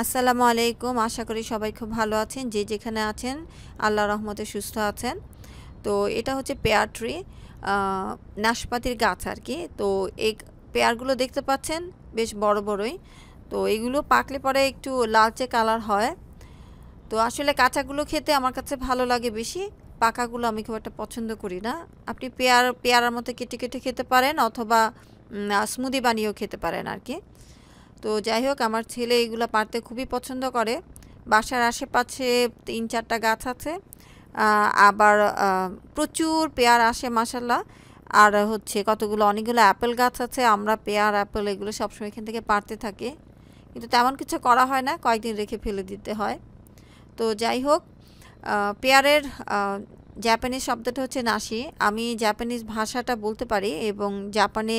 আসসালামু আলাইকুম আশা করি সবাই খুব ভালো আছেন যে যেখানে আছেন আল্লাহ রহমতে সুস্থ আছেন তো এটা হচ্ছে পেয়ার ট্রি নাশপাতির গাছ আর কি তো এই পেয়ারগুলো দেখতে পাচ্ছেন বেশ বড় বড়ই তো এগুলো পাকলে পরে একটু লালচে কালার হয় তো আসলে কাঁচাগুলো খেতে আমার কাছে ভালো লাগে বেশি পাকাগুলো আমি খুব একটা পছন্দ করি না আপনি পেয়ার পেয়ারার মতো কেটে কেটে খেতে পারেন অথবা স্মুদি বানিয়েও খেতে পারেন আর কি তো যাই হোক আমার ছেলে এগুলো পারতে খুবই পছন্দ করে বাসার আশেপাশে তিন চারটা গাছ আছে আবার প্রচুর পেয়ার আসে মাসাল্লাহ আর হচ্ছে কতগুলো অনেকগুলো অ্যাপেল গাছ আছে আমরা পেয়ার অ্যাপেল এগুলো সবসময় এখান থেকে পারতে থাকি কিন্তু তেমন কিছু করা হয় না কয়েকদিন রেখে ফেলে দিতে হয় তো যাই হোক পেয়ারের জাপানিজ শব্দটা হচ্ছে নাসি আমি জাপানিজ ভাষাটা বলতে পারি এবং জাপানে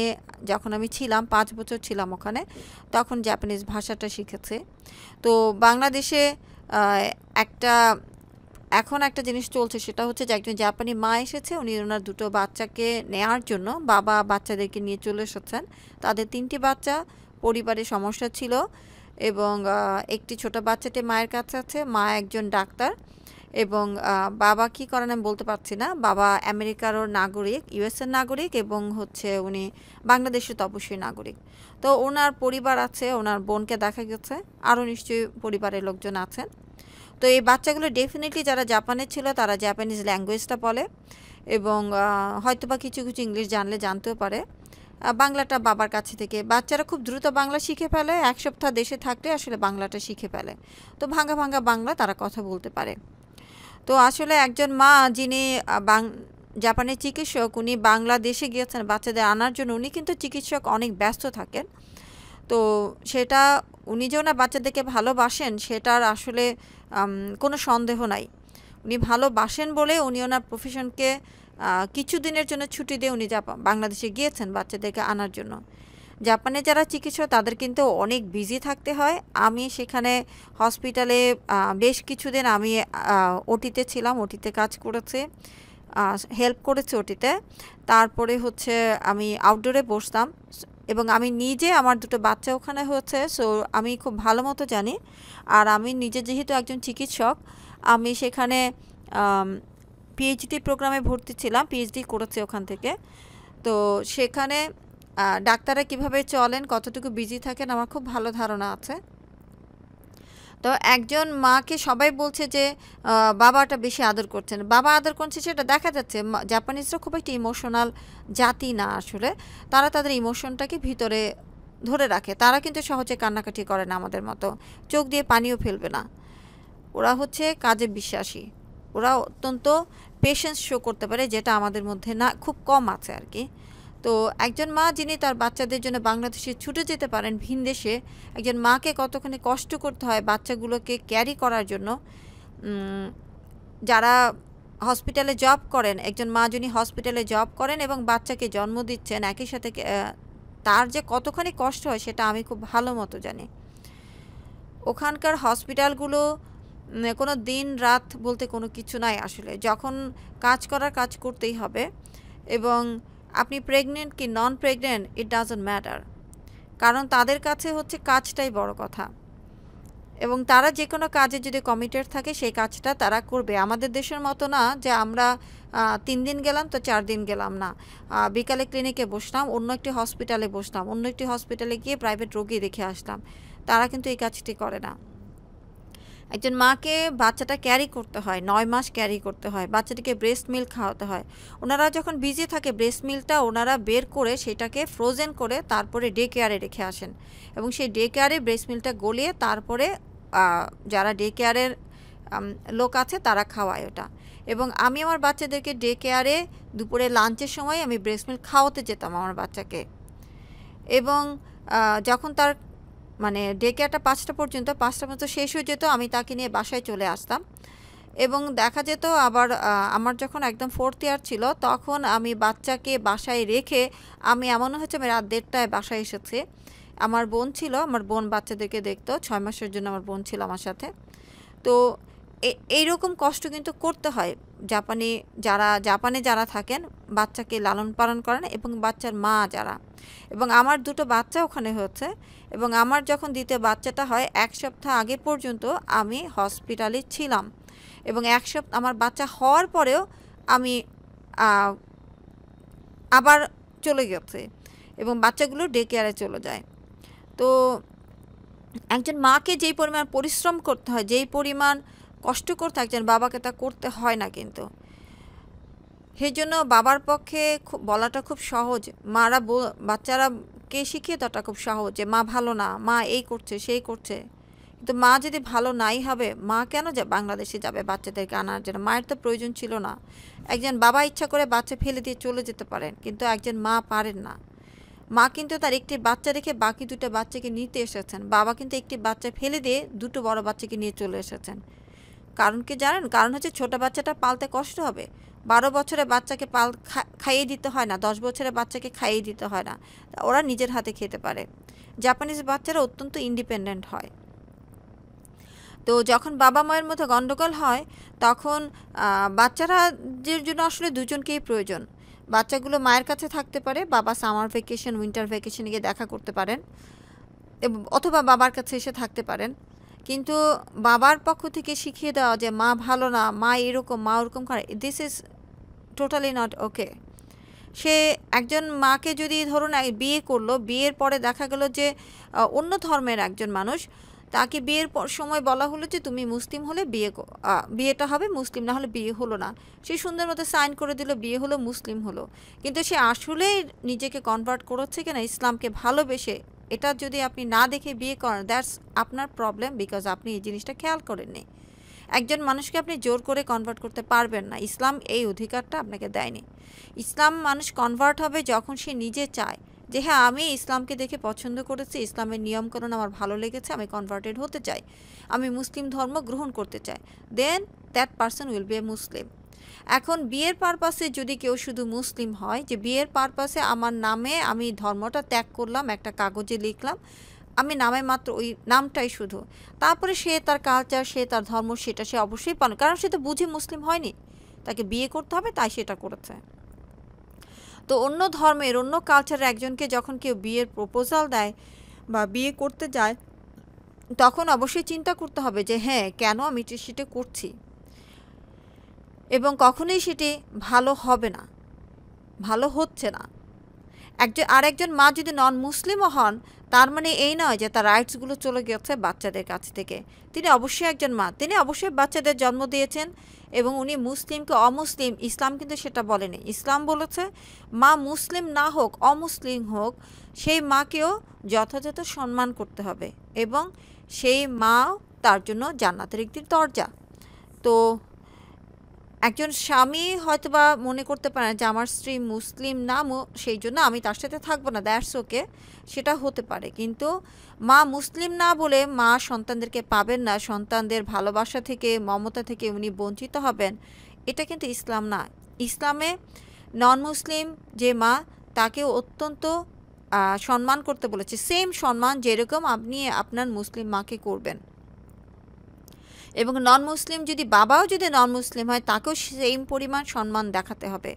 যখন আমি ছিলাম পাঁচ বছর ছিলাম ওখানে তখন জাপানিজ ভাষাটা শিখেছে তো বাংলাদেশে একটা এখন একটা জিনিস চলছে সেটা হচ্ছে যে একজন জাপানি মা এসেছে উনি ওনার দুটো বাচ্চাকে নেয়ার জন্য বাবা বাচ্চাদেরকে নিয়ে চলে এসেছেন তাদের তিনটি বাচ্চা পরিবারে সমস্যা ছিল এবং একটি ছোট বাচ্চাটি মায়ের কাছে আছে মা একজন ডাক্তার এবং বাবা কি করেন আমি বলতে পারছি না বাবা আমেরিকারও নাগরিক এর নাগরিক এবং হচ্ছে উনি বাংলাদেশের তপস্বী নাগরিক তো ওনার পরিবার আছে ওনার বোনকে দেখা গেছে আরও নিশ্চয়ই পরিবারের লোকজন আছেন তো এই বাচ্চাগুলো ডেফিনেটলি যারা জাপানে ছিল তারা জাপানিজ ল্যাঙ্গুয়েজটা বলে এবং হয়তো বা কিছু কিছু ইংলিশ জানলে জানতেও পারে বাংলাটা বাবার কাছে থেকে বাচ্চারা খুব দ্রুত বাংলা শিখে ফেলে এক সপ্তাহ দেশে থাকলে আসলে বাংলাটা শিখে ফেলে তো ভাঙা ভাঙা বাংলা তারা কথা বলতে পারে তো আসলে একজন মা যিনি বাং জাপানের চিকিৎসক উনি বাংলাদেশে গিয়েছেন বাচ্চাদের আনার জন্য উনি কিন্তু চিকিৎসক অনেক ব্যস্ত থাকেন তো সেটা উনি যে ওনার বাচ্চাদেরকে ভালোবাসেন সেটার আসলে কোনো সন্দেহ নাই উনি ভালোবাসেন বলে উনি ওনার প্রফেশনকে কিছুদিনের জন্য ছুটি দিয়ে উনি বাংলাদেশে গিয়েছেন বাচ্চাদেরকে আনার জন্য জাপানে যারা চিকিৎসক তাদের কিন্তু অনেক বিজি থাকতে হয় আমি সেখানে হসপিটালে বেশ কিছুদিন আমি ওটিতে ছিলাম ওটিতে কাজ করেছে হেল্প করেছে ওটিতে তারপরে হচ্ছে আমি আউটডোরে বসতাম এবং আমি নিজে আমার দুটো বাচ্চা ওখানে হয়েছে সো আমি খুব ভালো মতো জানি আর আমি নিজে যেহেতু একজন চিকিৎসক আমি সেখানে পিএইচডি প্রোগ্রামে ভর্তি ছিলাম পিএইচডি করেছি ওখান থেকে তো সেখানে ডাক্তাররা কিভাবে চলেন কতটুকু বিজি থাকেন আমার খুব ভালো ধারণা আছে তো একজন মাকে সবাই বলছে যে বাবাটা বেশি আদর করছেন বাবা আদর করছে সেটা দেখা যাচ্ছে জাপানিজরা খুব একটা ইমোশনাল জাতি না আসলে তারা তাদের ইমোশনটাকে ভিতরে ধরে রাখে তারা কিন্তু সহজে কান্নাকাটি করে না আমাদের মতো চোখ দিয়ে পানিও ফেলবে না ওরা হচ্ছে কাজে বিশ্বাসী ওরা অত্যন্ত পেশেন্স শো করতে পারে যেটা আমাদের মধ্যে না খুব কম আছে আর কি তো একজন মা যিনি তার বাচ্চাদের জন্য বাংলাদেশে ছুটে যেতে পারেন ভিন দেশে একজন মাকে কতখানি কষ্ট করতে হয় বাচ্চাগুলোকে ক্যারি করার জন্য যারা হসপিটালে জব করেন একজন মা যিনি হসপিটালে জব করেন এবং বাচ্চাকে জন্ম দিচ্ছেন একই সাথে তার যে কতখানি কষ্ট হয় সেটা আমি খুব ভালো মতো জানি ওখানকার হসপিটালগুলো কোনো দিন রাত বলতে কোনো কিছু নাই আসলে যখন কাজ করার কাজ করতেই হবে এবং আপনি প্রেগনেন্ট কি non pregnant it doesn't matter কারণ তাদের কাছে হচ্ছে কাজটাই বড় কথা এবং তারা যে কোনো কাজে যদি কমিটেড থাকে সেই কাজটা তারা করবে আমাদের দেশের মতো না যে আমরা তিন দিন গেলাম তো চার দিন গেলাম না বিকালে ক্লিনিকে বসলাম অন্য একটি হসপিটালে বসলাম অন্য একটি হসপিটালে গিয়ে প্রাইভেট রোগী দেখে আসলাম তারা কিন্তু এই কাজটি করে না একজন মাকে বাচ্চাটা ক্যারি করতে হয় নয় মাস ক্যারি করতে হয় বাচ্চাটিকে ব্রেস্ট মিল্ক খাওয়াতে হয় ওনারা যখন বিজি থাকে ব্রেস্ট মিল্কটা ওনারা বের করে সেটাকে ফ্রোজেন করে তারপরে ডে কেয়ারে রেখে আসেন এবং সেই ডে কেয়ারে ব্রেস্ট মিল্কটা গলিয়ে তারপরে যারা ডে কেয়ারের লোক আছে তারা খাওয়ায় ওটা এবং আমি আমার বাচ্চাদেরকে ডে কেয়ারে দুপুরে লাঞ্চের সময় আমি ব্রেস্ট মিল্ক খাওয়াতে যেতাম আমার বাচ্চাকে এবং যখন তার মানে ডে কেয়ারটা পাঁচটা পর্যন্ত পাঁচটা পর্যন্ত শেষ হয়ে যেত আমি তাকে নিয়ে বাসায় চলে আসতাম এবং দেখা যেত আবার আমার যখন একদম ফোর্থ ইয়ার ছিল তখন আমি বাচ্চাকে বাসায় রেখে আমি এমনও হচ্ছে আমি রাত দেড়টায় বাসায় এসেছি আমার বোন ছিল আমার বোন বাচ্চাদেরকে দেখতো ছয় মাসের জন্য আমার বোন ছিল আমার সাথে তো এইরকম কষ্ট কিন্তু করতে হয় জাপানে যারা জাপানে যারা থাকেন বাচ্চাকে লালন পালন করেন এবং বাচ্চার মা যারা এবং আমার দুটো বাচ্চা ওখানে হচ্ছে এবং আমার যখন দ্বিতীয় বাচ্চাটা হয় এক সপ্তাহ আগে পর্যন্ত আমি হসপিটালে ছিলাম এবং এক সপ্তাহ আমার বাচ্চা হওয়ার পরেও আমি আবার চলে গেছে এবং বাচ্চাগুলো ডে কেয়ারে চলে যায় তো একজন মাকে যেই পরিমাণ পরিশ্রম করতে হয় যেই পরিমাণ কষ্টকর থাকে একজন বাবাকে তা করতে হয় না কিন্তু সেই জন্য বাবার পক্ষে বলাটা খুব সহজ মারা বাচ্চারা কে শিখিয়ে তাটা খুব সহজ যে মা ভালো না মা এই করছে সেই করছে কিন্তু মা যদি ভালো নাই হবে মা কেন যে বাংলাদেশে যাবে বাচ্চাদেরকে আনার জন্য মায়ের তো প্রয়োজন ছিল না একজন বাবা ইচ্ছা করে বাচ্চা ফেলে দিয়ে চলে যেতে পারেন কিন্তু একজন মা পারেন না মা কিন্তু তার একটি বাচ্চা রেখে বাকি দুটো বাচ্চাকে নিতে এসেছেন বাবা কিন্তু একটি বাচ্চা ফেলে দিয়ে দুটো বড় বাচ্চাকে নিয়ে চলে এসেছেন কারণ কি জানেন কারণ হচ্ছে ছোট বাচ্চাটা পালতে কষ্ট হবে বারো বছরের বাচ্চাকে পাল খাইয়ে দিতে হয় না দশ বছরের বাচ্চাকে খাইয়ে দিতে হয় না ওরা নিজের হাতে খেতে পারে জাপানিজ বাচ্চারা অত্যন্ত ইন্ডিপেন্ডেন্ট হয় তো যখন বাবা মায়ের মধ্যে গণ্ডগোল হয় তখন বাচ্চারা যে জন্য আসলে দুজনকেই প্রয়োজন বাচ্চাগুলো মায়ের কাছে থাকতে পারে বাবা সামার ভ্যাকেশন উইন্টার ভ্যাকেশনে গিয়ে দেখা করতে পারেন অথবা বাবার কাছে এসে থাকতে পারেন কিন্তু বাবার পক্ষ থেকে শিখিয়ে দেওয়া যে মা ভালো না মা এরকম মা ওরকম করে this is totally not okay সে একজন মাকে যদি ধরুন বিয়ে করলো বিয়ের পরে দেখা গেল যে অন্য ধর্মের একজন মানুষ তাকে বিয়ের পর সময় বলা হলো যে তুমি মুসলিম হলে বিয়ে বিয়েটা হবে মুসলিম না হলে বিয়ে হলো না সে সুন্দর মতো সাইন করে দিল বিয়ে হলো মুসলিম হলো কিন্তু সে আসলেই নিজেকে কনভার্ট করছে কিনা ইসলামকে ভালোবেসে এটা যদি আপনি না দেখে বিয়ে করেন দ্যাটস আপনার প্রবলেম বিকজ আপনি এই জিনিসটা খেয়াল করেননি একজন মানুষকে আপনি জোর করে কনভার্ট করতে পারবেন না ইসলাম এই অধিকারটা আপনাকে দেয়নি ইসলাম মানুষ কনভার্ট হবে যখন সে নিজে চায় যে হ্যাঁ আমি ইসলামকে দেখে পছন্দ করেছি ইসলামের নিয়মকানুন আমার ভালো লেগেছে আমি কনভার্টেড হতে চাই আমি মুসলিম ধর্ম গ্রহণ করতে চাই then that person will be a Muslim এখন বিয়ের পারপাসে যদি কেউ শুধু মুসলিম হয় যে বিয়ের পারপাসে আমার নামে আমি ধর্মটা ত্যাগ করলাম একটা কাগজে লিখলাম আমি নামে মাত্র ওই নামটাই শুধু তারপরে সে তার কালচার সে তার ধর্ম সেটা সে অবশ্যই পান কারণ সে তো বুঝে মুসলিম হয়নি তাকে বিয়ে করতে হবে তাই সেটা করেছে তো অন্য ধর্মের অন্য কালচারের একজনকে যখন কেউ বিয়ের প্রপোজাল দেয় বা বিয়ে করতে যায় তখন অবশ্যই চিন্তা করতে হবে যে হ্যাঁ কেন আমি সেটা করছি এবং কখনোই সেটি ভালো হবে না ভালো হচ্ছে না একজন আরেকজন মা যদি নন মুসলিমও হন তার মানে এই নয় যে তার রাইটসগুলো চলে গেছে বাচ্চাদের কাছ থেকে তিনি অবশ্যই একজন মা তিনি অবশ্যই বাচ্চাদের জন্ম দিয়েছেন এবং উনি মুসলিমকে অমুসলিম ইসলাম কিন্তু সেটা বলেনি ইসলাম বলেছে মা মুসলিম না হোক অমুসলিম হোক সেই মাকেও যথাযথ সম্মান করতে হবে এবং সেই মা তার জন্য জান্নাতের একটি দরজা তো একজন স্বামী হয়তো বা মনে করতে পারে যে আমার স্ত্রী মুসলিম না সেই জন্য আমি তার সাথে থাকবো না দ্যাটস ওকে সেটা হতে পারে কিন্তু মা মুসলিম না বলে মা সন্তানদেরকে পাবেন না সন্তানদের ভালোবাসা থেকে মমতা থেকে উনি বঞ্চিত হবেন এটা কিন্তু ইসলাম না ইসলামে নন মুসলিম যে মা তাকে অত্যন্ত সম্মান করতে বলেছে সেম সম্মান যেরকম আপনি আপনার মুসলিম মাকে করবেন এবং নন মুসলিম যদি বাবাও যদি নন মুসলিম হয় তাকেও সেম পরিমাণ সম্মান দেখাতে হবে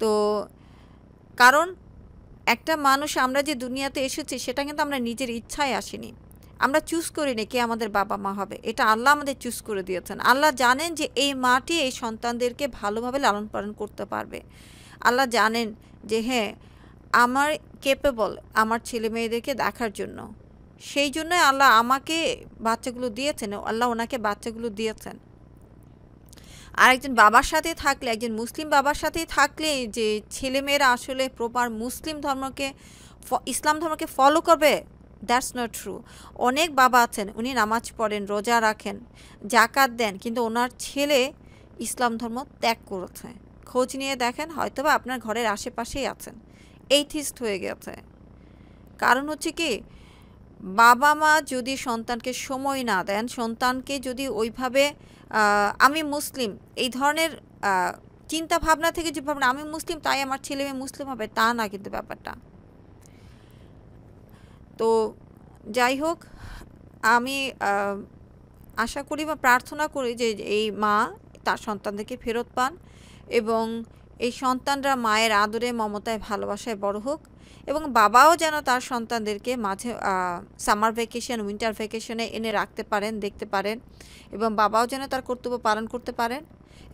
তো কারণ একটা মানুষ আমরা যে দুনিয়াতে এসেছি সেটা কিন্তু আমরা নিজের ইচ্ছায় আসিনি আমরা চুজ করিনি কে আমাদের বাবা মা হবে এটা আল্লাহ আমাদের চুজ করে দিয়েছেন আল্লাহ জানেন যে এই মাটি এই সন্তানদেরকে ভালোভাবে লালন পালন করতে পারবে আল্লাহ জানেন যে হ্যাঁ আমার কেপেবল আমার ছেলে মেয়েদেরকে দেখার জন্য সেই জন্যই আল্লাহ আমাকে বাচ্চাগুলো দিয়েছেন আল্লাহ ওনাকে বাচ্চাগুলো দিয়েছেন আর একজন বাবার সাথে থাকলে একজন মুসলিম বাবার সাথে থাকলে যে ছেলেমেয়েরা আসলে প্রপার মুসলিম ধর্মকে ইসলাম ধর্মকে ফলো করবে দ্যাটস নট ট্রু অনেক বাবা আছেন উনি নামাজ পড়েন রোজা রাখেন জাকাত দেন কিন্তু ওনার ছেলে ইসলাম ধর্ম ত্যাগ করেছে খোঁজ নিয়ে দেখেন হয়তোবা আপনার ঘরের আশেপাশেই আছেন এইথিস্ট হয়ে গেছে কারণ হচ্ছে কি বাবা মা যদি সন্তানকে সময় না দেন সন্তানকে যদি ওইভাবে আমি মুসলিম এই ধরনের চিন্তা ভাবনা থেকে যে ভাবনা আমি মুসলিম তাই আমার ছেলে মেয়ে মুসলিম হবে তা না কিন্তু ব্যাপারটা তো যাই হোক আমি আশা করি বা প্রার্থনা করি যে এই মা তার সন্তানদেরকে ফেরত পান এবং এই সন্তানরা মায়ের আদরে মমতায় ভালোবাসায় বড় হোক এবং বাবাও যেন তার সন্তানদেরকে মাঝে সামার ভ্যাকেশন উইন্টার ভ্যাকেশনে এনে রাখতে পারেন দেখতে পারেন এবং বাবাও যেন তার কর্তব্য পালন করতে পারেন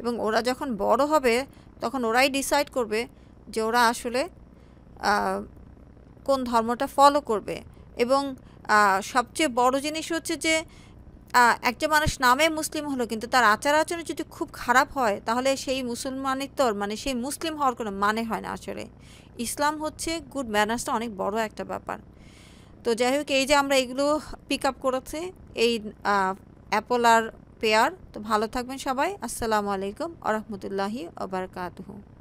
এবং ওরা যখন বড় হবে তখন ওরাই ডিসাইড করবে যে ওরা আসলে কোন ধর্মটা ফলো করবে এবং সবচেয়ে বড় জিনিস হচ্ছে যে একটা মানুষ নামে মুসলিম হলো কিন্তু তার আচার আচরণ যদি খুব খারাপ হয় তাহলে সেই মুসলমানিত্বর মানে সেই মুসলিম হওয়ার কোনো মানে হয় না আসলে ইসলাম হচ্ছে গুড ম্যানার্সটা অনেক বড় একটা ব্যাপার তো যাই হোক এই যে আমরা এগুলো পিক আপ করেছি এই অ্যাপল আর পেয়ার তো ভালো থাকবেন সবাই আসসালামু আলাইকুম আ রহমতুল্লাহি আবরকাতহু